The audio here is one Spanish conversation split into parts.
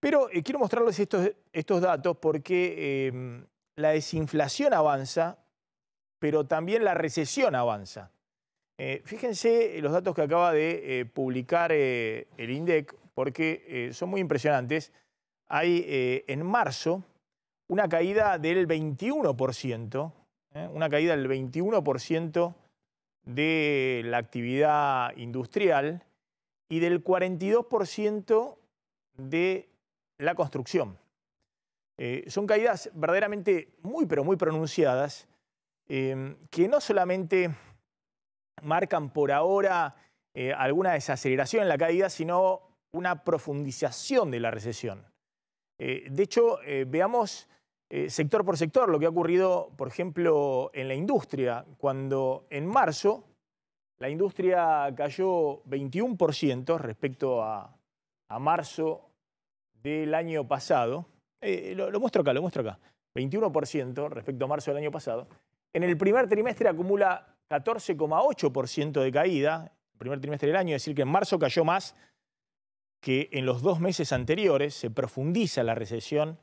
Pero eh, quiero mostrarles estos, estos datos porque eh, la desinflación avanza, pero también la recesión avanza. Eh, fíjense los datos que acaba de publicar el INDEC porque son muy impresionantes. Hay en marzo una caída del 21%, una caída del 21% de la actividad industrial y del 42% de la construcción. Eh, son caídas verdaderamente muy, pero muy pronunciadas, em, que no solamente marcan por ahora eh, alguna desaceleración en la caída, sino una profundización de la recesión. Eh, de hecho, veamos sector por sector lo que ha ocurrido, por ejemplo, en la industria, cuando en marzo la industria cayó 21% respecto a, a marzo del año pasado, eh, lo, muestro acá, lo muestro acá, 21% respecto a marzo del año pasado, en el primer trimestre acumula 14,8% de caída, el primer trimestre del año, es decir, que en marzo cayó más que en los dos meses anteriores, se profundiza la recesión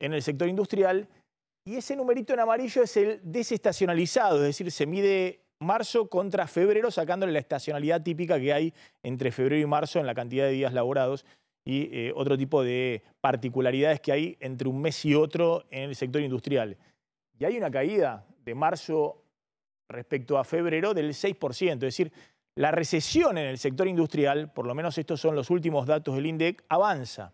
en el sector industrial y ese numerito en amarillo es el desestacionalizado, es decir, se mide marzo contra febrero, sacándole la estacionalidad típica que hay entre febrero y marzo en la cantidad de días laborados y eh, otro tipo de particularidades que hay entre un mes y otro en el sector industrial. Y hay una caída de marzo respecto a febrero del 6%, es decir, la recesión en el sector industrial, por lo menos estos son los últimos datos del INDEC, avanza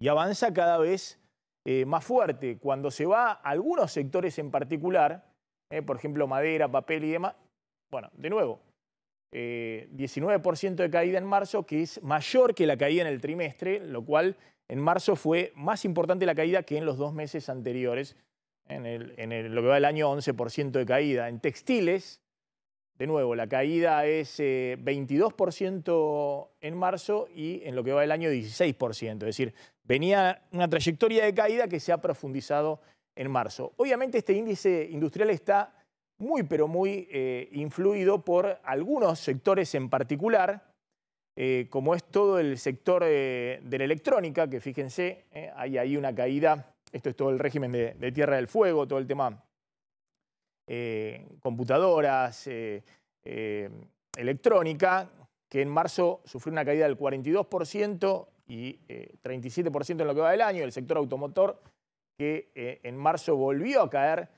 y avanza cada vez eh, más fuerte. Cuando se va a algunos sectores en particular, eh, por ejemplo madera, papel y demás, bueno, de nuevo, 19% eh, de caída en marzo, que es mayor que la caída en el trimestre, lo cual en marzo fue más importante la caída que en los dos meses anteriores, en, lo que va del año 11% de caída. En textiles, de nuevo, la caída es 22% eh, en marzo y en lo que va del año 16%. Es decir, venía una trayectoria de caída que se ha profundizado en marzo. Obviamente este índice industrial está muy, pero muy eh, influido por algunos sectores en particular, eh, como es todo el sector eh, de la electrónica, que fíjense, hay ahí una caída, esto es todo el régimen de Tierra del Fuego, todo el tema computadoras, electrónica, que en marzo sufrió una caída del 42% y 37% en lo que va del año, el sector automotor, que en marzo volvió a caer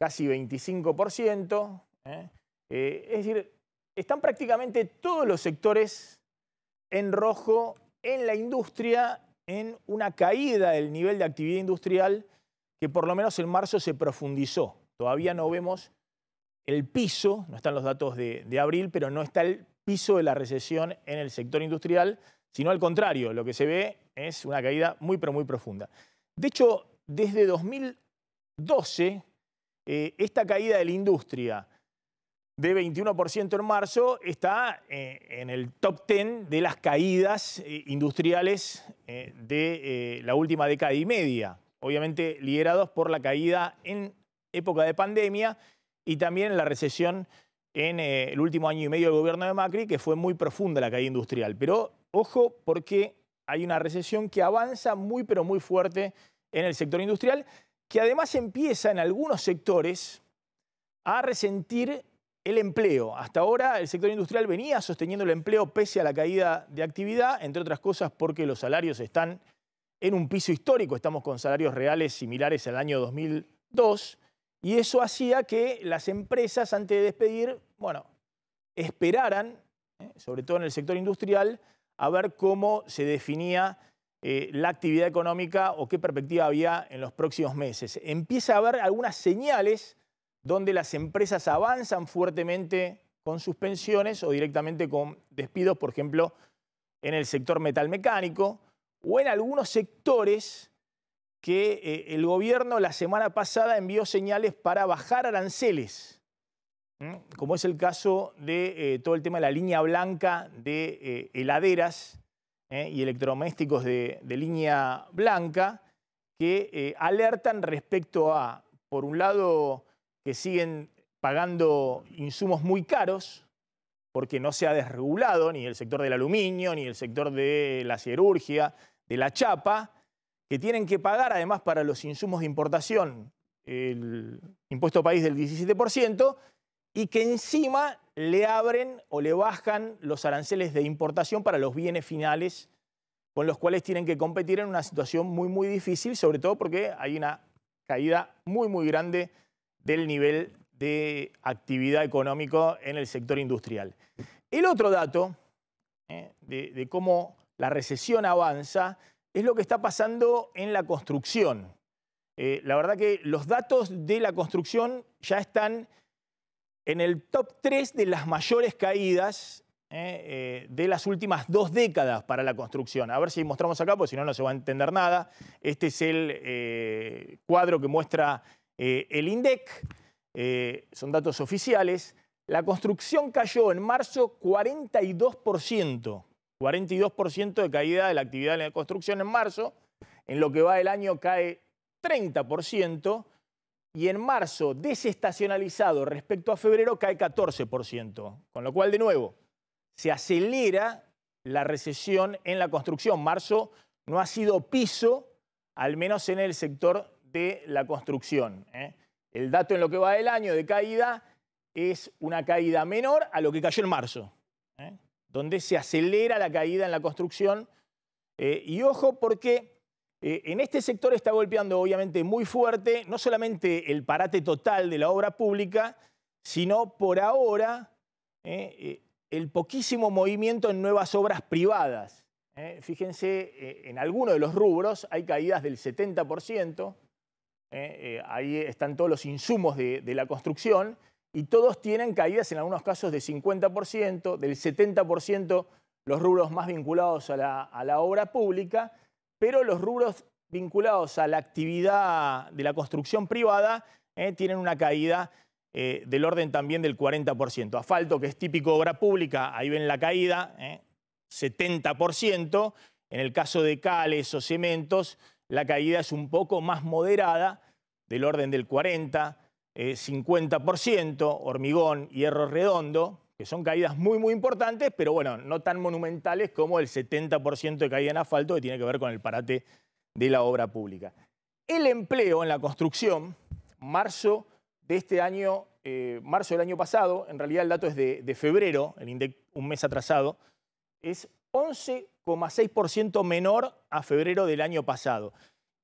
casi 25%. ¿eh? Eh, es decir, están prácticamente todos los sectores en rojo en la industria, en una caída del nivel de actividad industrial que por lo menos en marzo se profundizó. Todavía no vemos el piso, no están los datos de, de abril, pero no está el piso de la recesión en el sector industrial, sino al contrario, lo que se ve es una caída muy pero muy profunda. De hecho, desde 2012, eh, esta caída de la industria de 21% en marzo está eh, en el top 10 de las caídas eh, industriales de la última década y media, obviamente liderados por la caída en época de pandemia y también la recesión en el último año y medio del gobierno de Macri, que fue muy profunda la caída industrial. Pero ojo porque hay una recesión que avanza muy pero muy fuerte en el sector industrial que además empieza en algunos sectores a resentir el empleo. Hasta ahora el sector industrial venía sosteniendo el empleo pese a la caída de actividad, entre otras cosas porque los salarios están en un piso histórico, estamos con salarios reales similares al año 2002, y eso hacía que las empresas antes de despedir, bueno, esperaran, ¿eh? sobre todo en el sector industrial, a ver cómo se definía eh, la actividad económica o qué perspectiva había en los próximos meses. Empieza a haber algunas señales donde las empresas avanzan fuertemente con suspensiones o directamente con despidos, por ejemplo, en el sector metalmecánico o en algunos sectores que eh, el gobierno la semana pasada envió señales para bajar aranceles, como es el caso de eh, todo el tema de la línea blanca de heladeras ¿eh? y electrodomésticos de, línea blanca que eh, alertan respecto a, por un lado, que siguen pagando insumos muy caros, porque no se ha desregulado ni el sector del aluminio, ni el sector de la cirugía, de la chapa, que tienen que pagar además para los insumos de importación el impuesto país del 17%, y que encima le abren o le bajan los aranceles de importación para los bienes finales con los cuales tienen que competir en una situación muy, muy difícil, sobre todo porque hay una caída muy, muy grande del nivel de actividad económica en el sector industrial. El otro dato eh, de, cómo la recesión avanza es lo que está pasando en la construcción. Eh, la verdad que los datos de la construcción ya están en el top 3 de las mayores caídas eh, eh, de las últimas dos décadas para la construcción. A ver si mostramos acá, porque si no, no se va a entender nada. Este es el eh, cuadro que muestra el INDEC, son datos oficiales. La construcción cayó en marzo 42%, 42% de caída de la actividad de la construcción en marzo. En lo que va el año cae 30% y en marzo desestacionalizado respecto a febrero cae 14%, con lo cual de nuevo se acelera la recesión en la construcción. Marzo no ha sido piso, al menos en el sector de la construcción. ¿eh? El dato en lo que va del año de caída es una caída menor a lo que cayó en marzo, ¿eh? donde se acelera la caída en la construcción. Eh, y ojo porque eh, en este sector está golpeando obviamente muy fuerte, no solamente el parate total de la obra pública, sino por ahora eh, eh, el poquísimo movimiento en nuevas obras privadas. Fíjense, en algunos de los rubros hay caídas del 70%, ahí están todos los insumos de, la construcción, y todos tienen caídas en algunos casos del 50%, del 70% los rubros más vinculados a la obra pública, pero los rubros vinculados a la actividad de la construcción privada eh, tienen una caída eh, del orden también del 40%. Asfalto, que es típico obra pública, ahí ven la caída, 70%. Eh, en el caso de cales o cementos, la caída es un poco más moderada, del orden del 40, 50%, hormigón, hierro redondo, que son caídas muy, muy importantes, pero bueno, no tan monumentales como el 70% de caída en asfalto que tiene que ver con el parate de la obra pública. El empleo en la construcción, marzo de este año, eh, marzo del año pasado, en realidad el dato es de, febrero, el INDEC un mes atrasado, es 11,6% menor a febrero del año pasado.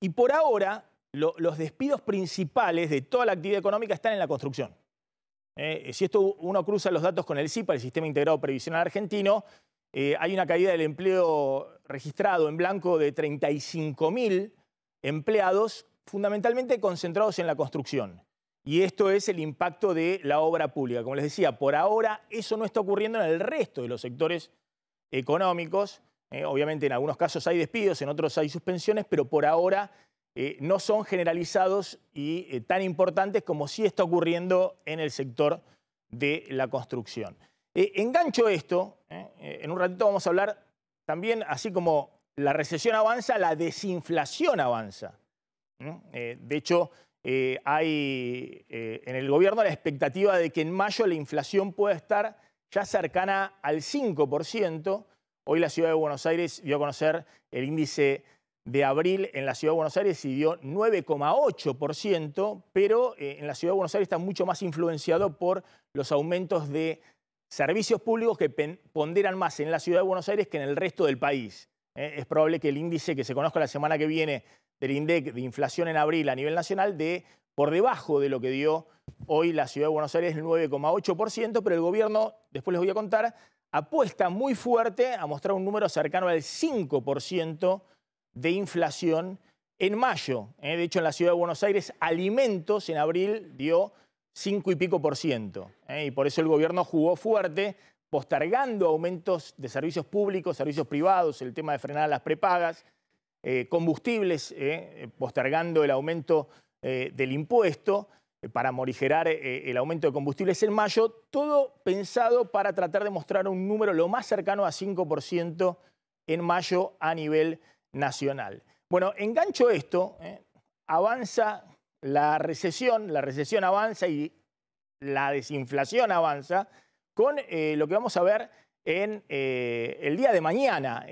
Y por ahora, los despidos principales de toda la actividad económica están en la construcción. Eh, si esto uno cruza los datos con el SIPA, el Sistema Integrado Previsional Argentino, eh, hay una caída del empleo registrado en blanco de 35.000 empleados, fundamentalmente concentrados en la construcción. Y esto es el impacto de la obra pública. Como les decía, por ahora eso no está ocurriendo en el resto de los sectores económicos. Eh, obviamente en algunos casos hay despidos, en otros hay suspensiones, pero por ahora eh, no son generalizados y eh, tan importantes como sí está ocurriendo en el sector de la construcción. Eh, engancho esto, en un ratito vamos a hablar también, así como la recesión avanza, la desinflación avanza. de hecho, hay en el gobierno la expectativa de que en mayo la inflación pueda estar ya cercana al 5%. Hoy la ciudad de Buenos Aires dio a conocer el índice de abril en la Ciudad de Buenos Aires y dio 9,8%, pero eh, en la Ciudad de Buenos Aires está mucho más influenciado por los aumentos de servicios públicos que ponderan más en la Ciudad de Buenos Aires que en el resto del país. ¿eh? es probable que el índice que se conozca la semana que viene del INDEC de inflación en abril a nivel nacional de por debajo de lo que dio hoy la Ciudad de Buenos Aires, el 9,8%, pero el gobierno, después les voy a contar, apuesta muy fuerte a mostrar un número cercano al 5% de inflación en mayo. ¿eh? De hecho, en la ciudad de Buenos Aires, alimentos en abril dio 5 y pico por ciento. ¿eh? Y por eso el gobierno jugó fuerte, postergando aumentos de servicios públicos, servicios privados, el tema de frenar las prepagas, eh, combustibles, postergando el aumento del impuesto para morigerar el aumento de combustibles en mayo, todo pensado para tratar de mostrar un número lo más cercano a 5% en mayo a nivel nacional. Bueno, engancho esto, ¿eh? avanza la recesión, la recesión avanza y la desinflación avanza con eh, lo que vamos a ver en eh, el día de mañana.